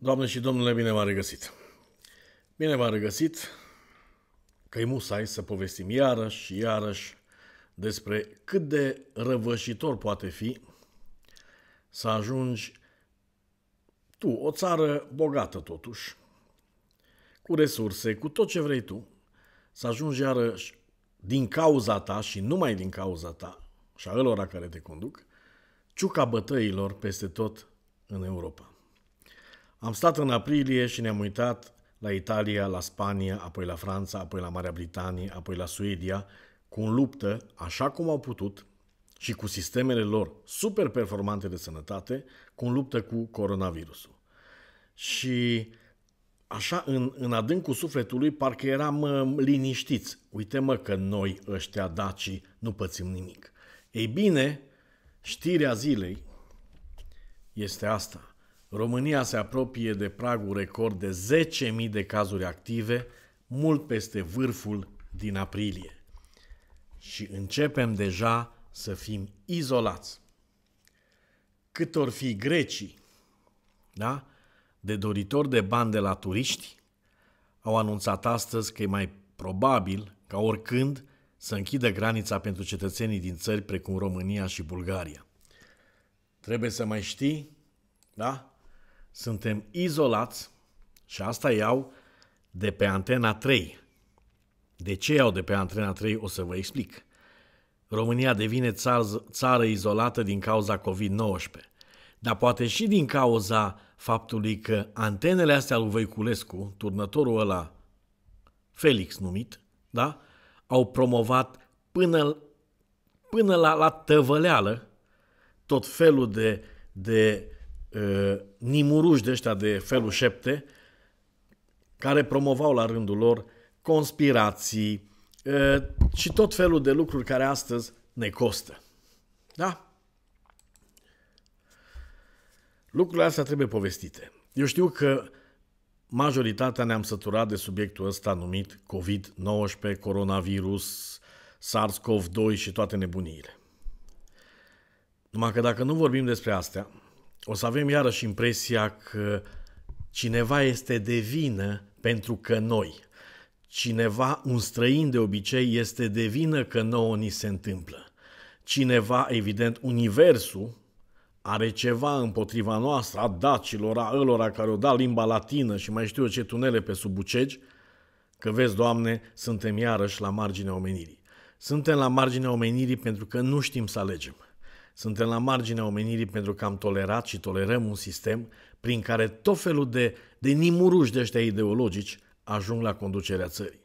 Doamne și domnule, bine v-am regăsit! Bine v-am regăsit că-i musai să povestim iarăși și iarăși despre cât de răvășitor poate fi să ajungi tu, o țară bogată totuși, cu resurse, cu tot ce vrei tu, să ajungi iarăși din cauza ta și numai din cauza ta și a lor care te conduc, ciuca bătăilor peste tot în Europa. Am stat în aprilie și ne-am uitat la Italia, la Spania, apoi la Franța, apoi la Marea Britanie, apoi la Suedia, cu un luptă, așa cum au putut, și cu sistemele lor super performante de sănătate, cu un luptă cu coronavirusul. Și așa, în, în adâncul sufletului, parcă eram liniștiți. Uite-mă că noi, ăștia daci nu pățim nimic. Ei bine, știrea zilei este asta – România se apropie de pragul record de 10.000 de cazuri active, mult peste vârful din aprilie. Și începem deja să fim izolați. Cât or fi grecii, da? de doritori de bani de la turiști, au anunțat astăzi că e mai probabil ca oricând să închidă granița pentru cetățenii din țări precum România și Bulgaria. Trebuie să mai știi, da? Suntem izolați și asta iau de pe antena 3. De ce iau de pe antena 3 o să vă explic. România devine țară, țară izolată din cauza COVID-19, dar poate și din cauza faptului că antenele astea lui Voiculescu, turnătorul ăla Felix numit, da? au promovat până, până la, la tăvăleală tot felul de, de nimuruși de ăștia de felul șepte, care promovau la rândul lor conspirații și tot felul de lucruri care astăzi ne costă. Da? Lucrurile astea trebuie povestite. Eu știu că majoritatea ne-am săturat de subiectul ăsta numit COVID-19, coronavirus, SARS-CoV-2 și toate nebuniile. Numai că dacă nu vorbim despre astea, o să avem iarăși impresia că cineva este de vină pentru că noi, cineva, un străin de obicei, este de vină că nouă ni se întâmplă. Cineva, evident, universul, are ceva împotriva noastră, a dacilor, a ălora care o da limba latină și mai știu eu ce tunele pe sub bucegi, că vezi, Doamne, suntem iarăși la marginea omenirii. Suntem la marginea omenirii pentru că nu știm să alegem. Suntem la marginea omenirii pentru că am tolerat și tolerăm un sistem prin care tot felul de, de nimuruși de ăștia ideologici ajung la conducerea țării.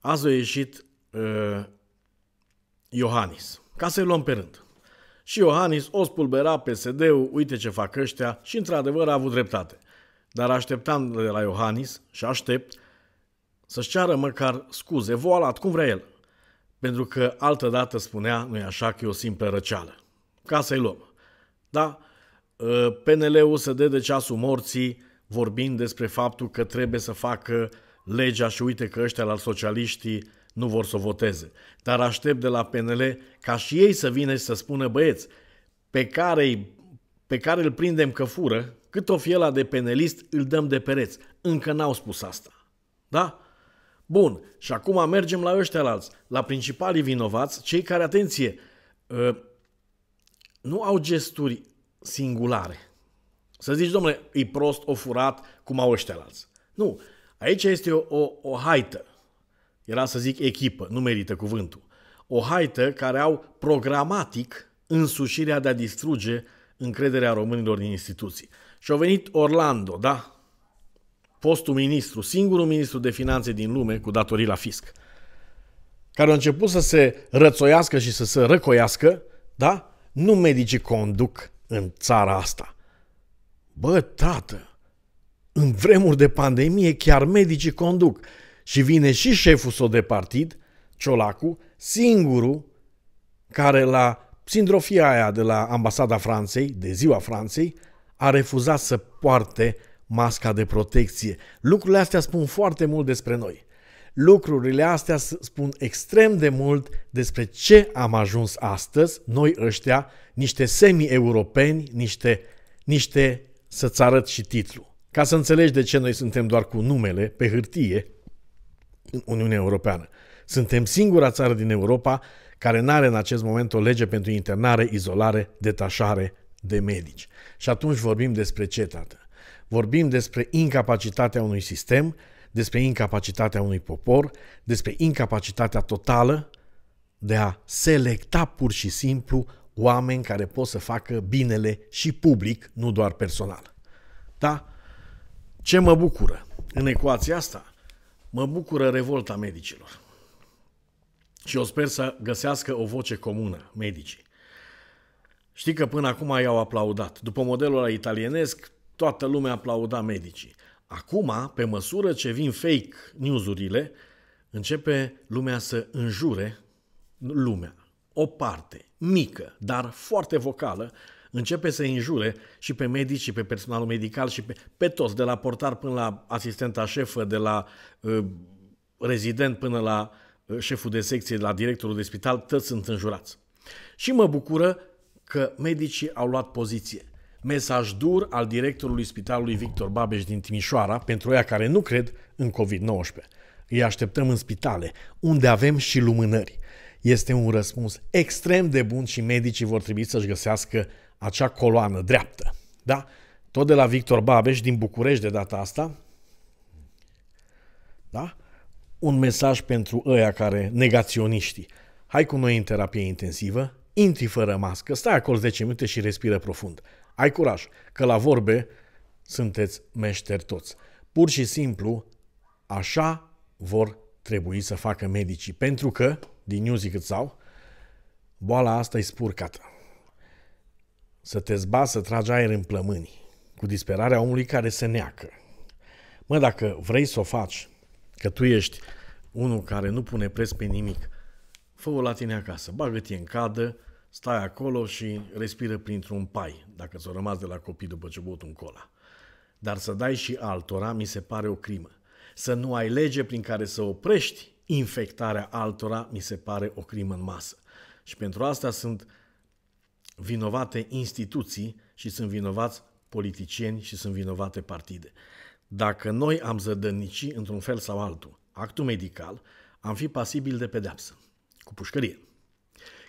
Azi a ieșit uh, Iohannis. Ca să-i luăm pe rând. Și Iohannis o spulbera PSD-ul, uite ce fac ăștia și într-adevăr a avut dreptate. Dar așteptam de la Iohannis și aștept să-și ceară măcar scuze, voalat, cum vrea el. Pentru că altădată spunea, nu-i așa, că e o simplă răceală ca să-i luăm. Da? Ă, PNL-ul se dă de ceasul morții vorbind despre faptul că trebuie să facă legea și uite că ăștia la socialiștii nu vor să o voteze. Dar aștept de la PNL ca și ei să vină și să spună băieți pe care, pe care îl prindem că fură, cât o la de penelist, îl dăm de pereți. Încă n-au spus asta. Da? Bun, și acum mergem la ăștia alți, la principalii vinovați, cei care, atenție, ă, nu au gesturi singulare. Să zici, domnule, e prost, o furat, cum au ăștia alți. Nu, aici este o, o, o haită. Era să zic echipă, nu merită cuvântul. O haită care au programatic însușirea de a distruge încrederea românilor din instituții. Și au venit Orlando, da? Postul ministru, singurul ministru de finanțe din lume cu datorii la fisc, care a început să se rățoiască și să se răcoiască, da? Nu medicii conduc în țara asta. Bă, tată, în vremuri de pandemie chiar medicii conduc și vine și șeful său de partid, Ciolacu, singurul care la sindrofia aia de la ambasada Franței, de ziua Franței, a refuzat să poarte masca de protecție. Lucrurile astea spun foarte mult despre noi. Lucrurile astea spun extrem de mult despre ce am ajuns astăzi, noi ăștia, niște semi-europeni, niște, niște să-ți arăt și titlul. Ca să înțelegi de ce noi suntem doar cu numele pe hârtie în Uniunea Europeană. Suntem singura țară din Europa care nu are în acest moment o lege pentru internare, izolare, detașare de medici. Și atunci vorbim despre ce, tată? Vorbim despre incapacitatea unui sistem despre incapacitatea unui popor, despre incapacitatea totală de a selecta pur și simplu oameni care pot să facă binele și public, nu doar personal. Da? Ce mă bucură în ecuația asta? Mă bucură revolta medicilor. Și eu sper să găsească o voce comună, medicii. Știi că până acum i-au aplaudat. După modelul ăla italienesc, toată lumea aplauda medicii. Acum, pe măsură ce vin fake news-urile, începe lumea să înjure lumea. O parte, mică, dar foarte vocală, începe să înjure și pe medici, și pe personalul medical, și pe, pe toți, de la portar până la asistenta șefă, de la uh, rezident până la uh, șeful de secție, de la directorul de spital, toți sunt înjurați. Și mă bucură că medicii au luat poziție mesaj dur al directorului Spitalului Victor Babeș din Timișoara pentru ea care nu cred în COVID-19. Îi așteptăm în spitale, unde avem și lumânări. Este un răspuns extrem de bun și medicii vor trebui să-și găsească acea coloană dreaptă. Da? Tot de la Victor Babeș din București de data asta. Da? Un mesaj pentru ăia care, negaționiștii. Hai cu noi în terapie intensivă, intri fără mască, stai acolo 10 minute și respiră profund. Ai curaj, că la vorbe sunteți meșteri toți. Pur și simplu, așa vor trebui să facă medicii, pentru că, din news cât sau, boala asta e spurcată. Să te zba, să tragi aer în plămâni, cu disperarea omului care se neacă. Mă, dacă vrei să o faci, că tu ești unul care nu pune preț pe nimic, fă-o la tine acasă, bagă-te în cadă, stai acolo și respiră printr-un pai, dacă s o rămas de la copii după ce băut un cola. Dar să dai și altora mi se pare o crimă. Să nu ai lege prin care să oprești infectarea altora mi se pare o crimă în masă. Și pentru asta sunt vinovate instituții și sunt vinovați politicieni și sunt vinovate partide. Dacă noi am zădănici într-un fel sau altul actul medical, am fi pasibil de pedeapsă, cu pușcărie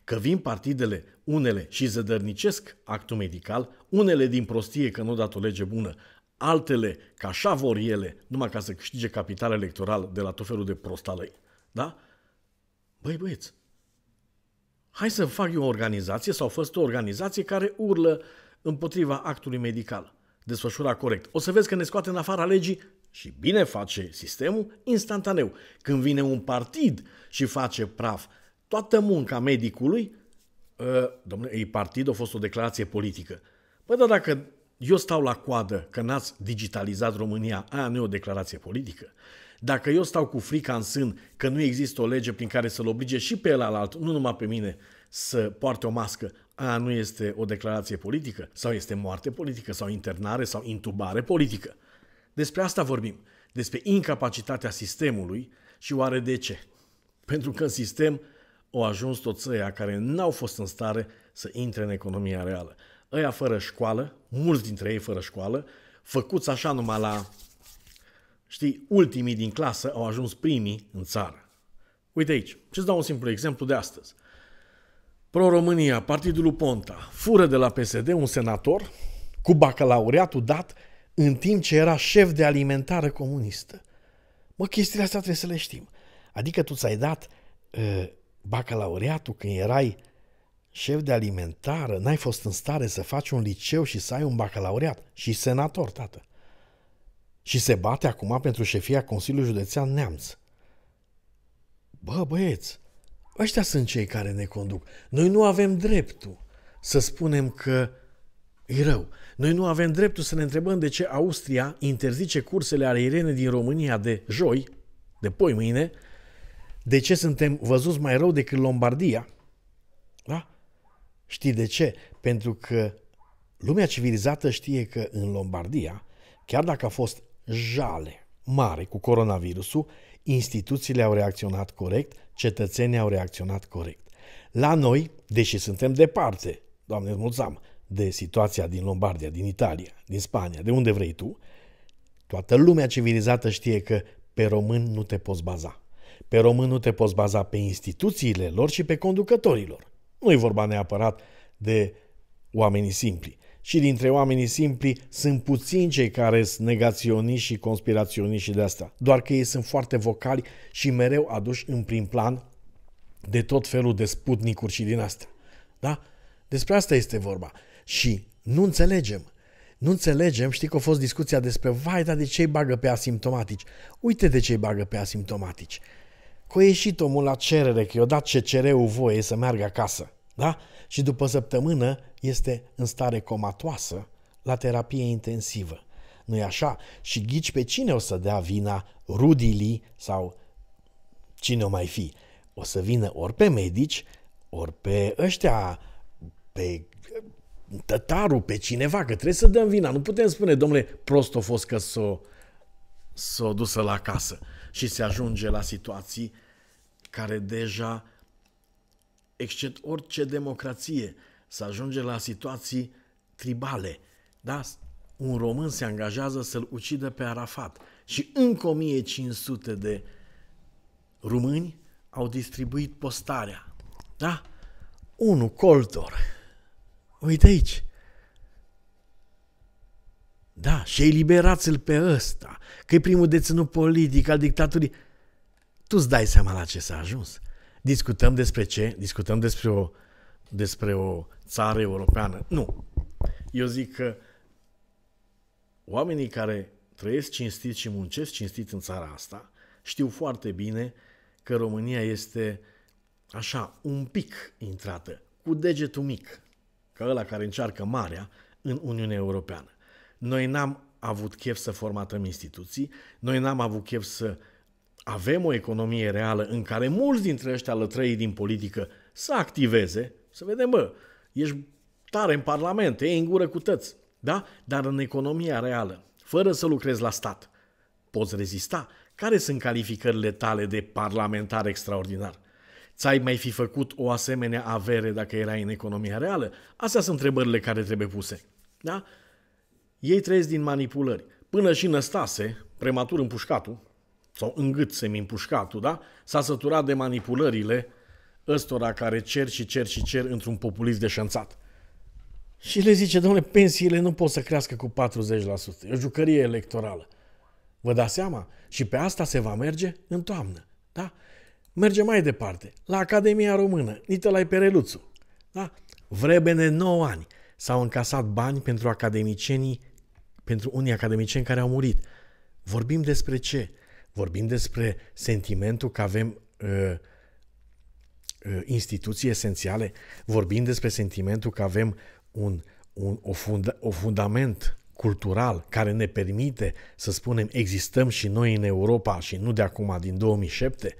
că vin partidele unele și zădărnicesc actul medical, unele din prostie că nu dat o lege bună, altele că așa vor ele, numai ca să câștige capital electoral de la tot felul de prostalăi. Da? Băi băieți, hai să fac eu o organizație sau fost o organizație care urlă împotriva actului medical. Desfășura corect. O să vezi că ne scoate în afara legii și bine face sistemul instantaneu. Când vine un partid și face praf toată munca medicului, ă, domnule, ei partid, a fost o declarație politică. Păi da, dacă eu stau la coadă că n-ați digitalizat România, aia nu e o declarație politică. Dacă eu stau cu frica în sân că nu există o lege prin care să-l oblige și pe el alalt, nu numai pe mine, să poarte o mască, aia nu este o declarație politică, sau este moarte politică, sau internare, sau intubare politică. Despre asta vorbim, despre incapacitatea sistemului și oare de ce? Pentru că în sistem au ajuns toți ăia care n-au fost în stare să intre în economia reală. Ăia fără școală, mulți dintre ei fără școală, făcuți așa numai la, știi, ultimii din clasă au ajuns primii în țară. Uite aici, ce dau un simplu exemplu de astăzi. Pro-România, Partidul lui Ponta, fură de la PSD un senator cu bacalaureatul dat în timp ce era șef de alimentară comunistă. Mă, chestiile astea trebuie să le știm. Adică tu ți-ai dat uh, bacalaureatul, când erai șef de alimentară, n-ai fost în stare să faci un liceu și să ai un bacalaureat și senator, tată. Și se bate acum pentru șefia Consiliului Județean Neamț. Bă, băieți, ăștia sunt cei care ne conduc. Noi nu avem dreptul să spunem că e rău. Noi nu avem dreptul să ne întrebăm de ce Austria interzice cursele aeriene din România de joi, de poi mâine, de ce suntem văzuți mai rău decât Lombardia? Da? Știi de ce? Pentru că lumea civilizată știe că în Lombardia, chiar dacă a fost jale mare cu coronavirusul, instituțiile au reacționat corect, cetățenii au reacționat corect. La noi, deși suntem departe, Doamne, mulțam, de situația din Lombardia, din Italia, din Spania, de unde vrei tu, toată lumea civilizată știe că pe român nu te poți baza. Pe român nu te poți baza pe instituțiile lor și pe conducătorilor. Nu e vorba neapărat de oamenii simpli. Și dintre oamenii simpli sunt puțini cei care sunt negaționiști și conspiraționiști și de asta. Doar că ei sunt foarte vocali și mereu aduși în prim plan de tot felul de sputnicuri și din asta. Da? Despre asta este vorba. Și nu înțelegem. Nu înțelegem, știi că a fost discuția despre, vai, dar de ce îi bagă pe asimptomatici? Uite de ce îi bagă pe asimptomatici. Că a ieșit omul la cerere, că i-a dat CCR-ul voie să meargă acasă, da? Și după săptămână este în stare comatoasă la terapie intensivă. nu e așa? Și ghici pe cine o să dea vina rudili sau cine o mai fi? O să vină ori pe medici, ori pe ăștia, pe tătarul, pe cineva, că trebuie să dăm vina. Nu putem spune, domnule, prost o fost că s-o, s-o dusă la casă și se ajunge la situații care deja exced orice democrație, să ajunge la situații tribale. Da? Un român se angajează să-l ucidă pe Arafat și încă 1500 de români au distribuit postarea. Da? Unul coltor. Uite aici. Da, și eliberați-l pe ăsta, că e primul deținut politic al dictaturii. Tu îți dai seama la ce s-a ajuns. Discutăm despre ce? Discutăm despre o, despre o țară europeană. Nu. Eu zic că oamenii care trăiesc cinstit și muncesc cinstit în țara asta știu foarte bine că România este așa, un pic intrată, cu degetul mic, ca ăla care încearcă marea în Uniunea Europeană. Noi n-am avut chef să formatăm instituții, noi n-am avut chef să avem o economie reală în care mulți dintre ăștia lătrăii din politică să activeze, să vedem, bă, ești tare în parlament, e în gură cu tăți, da? Dar în economia reală, fără să lucrezi la stat, poți rezista? Care sunt calificările tale de parlamentar extraordinar? Ți-ai mai fi făcut o asemenea avere dacă erai în economia reală? Astea sunt întrebările care trebuie puse. Da? Ei trăiesc din manipulări. Până și Năstase, prematur împușcatul, sau gât semi-împușcatul, da? S-a săturat de manipulările ăstora care cer și cer și cer într-un populist deșanțat. Și le zice, domnule, pensiile nu pot să crească cu 40%. E o jucărie electorală. Vă dați seama? Și pe asta se va merge în toamnă. Da? Merge mai departe. La Academia Română, Nicolai Pereluțu. Da? Vrebene 9 ani. S-au încasat bani pentru academicienii pentru unii academicieni care au murit. Vorbim despre ce? Vorbim despre sentimentul că avem uh, uh, instituții esențiale, vorbim despre sentimentul că avem un, un o, funda, o fundament cultural care ne permite să spunem existăm și noi în Europa și nu de acum, din 2007?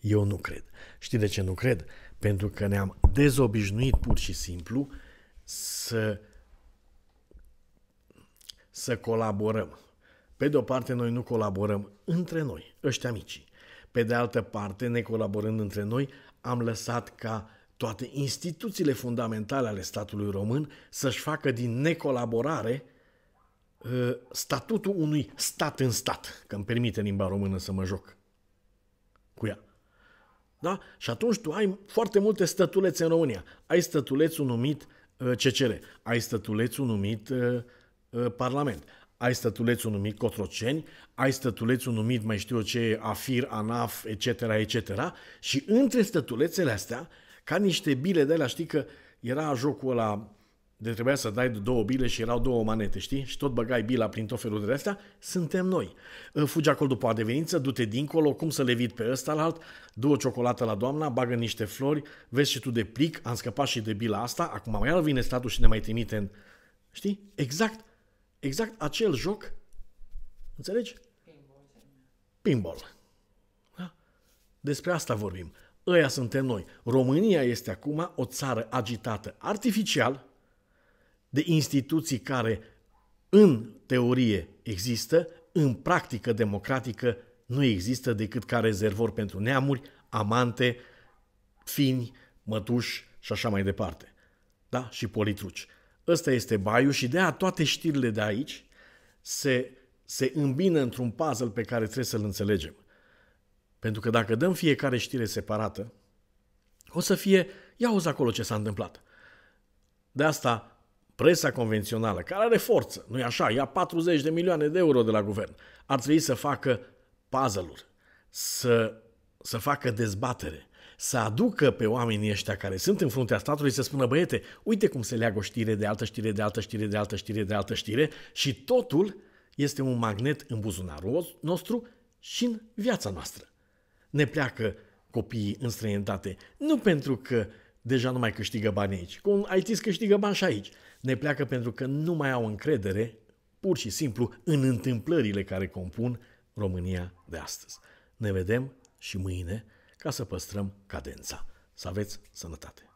Eu nu cred. Știi de ce nu cred? Pentru că ne-am dezobișnuit pur și simplu să uh, să colaborăm. Pe de o parte, noi nu colaborăm între noi, ăștia micii. Pe de altă parte, ne colaborând între noi, am lăsat ca toate instituțiile fundamentale ale statului român să-și facă din necolaborare uh, statutul unui stat în stat, că îmi permite limba română să mă joc cu ea. Da? Și atunci tu ai foarte multe stătulețe în România. Ai stătulețul numit uh, CCR, ai stătulețul numit uh, Uh, Parlament. Ai stătulețul numit Cotroceni, ai stătulețul numit mai știu eu ce, Afir, Anaf, etc., etc. Și între stătulețele astea, ca niște bile de la știi că era jocul ăla de trebuia să dai două bile și erau două manete, știi? Și tot băgai bila prin tot felul de astea, suntem noi. Uh, fugi acolo după adevenință, du-te dincolo, cum să levit pe ăsta la alt, du o ciocolată la doamna, bagă niște flori, vezi și tu de plic, am scăpat și de bila asta, acum mai vine statul și ne mai trimite în... Știi? Exact exact acel joc, înțelegi? Pinball. Da? Despre asta vorbim. Ăia suntem noi. România este acum o țară agitată artificial de instituții care în teorie există, în practică democratică nu există decât ca rezervor pentru neamuri, amante, fini, mătuși și așa mai departe. Da? Și politruci. Ăsta este baiul și de a toate știrile de aici se, se îmbină într-un puzzle pe care trebuie să-l înțelegem. Pentru că dacă dăm fiecare știre separată, o să fie, ia uzi acolo ce s-a întâmplat. De asta, presa convențională, care are forță, nu-i așa, ia 40 de milioane de euro de la guvern, ar trebui să facă puzzle-uri, să, să facă dezbatere, să aducă pe oamenii ăștia care sunt în fruntea statului să spună, băiete, uite cum se leagă o știre de altă știre, de altă știre, de altă știre, de altă știre și totul este un magnet în buzunarul nostru și în viața noastră. Ne pleacă copiii în străinătate, nu pentru că deja nu mai câștigă bani aici, cum zis câștigă bani și aici. Ne pleacă pentru că nu mai au încredere, pur și simplu, în întâmplările care compun România de astăzi. Ne vedem și mâine ca să păstrăm cadența. Să aveți sănătate!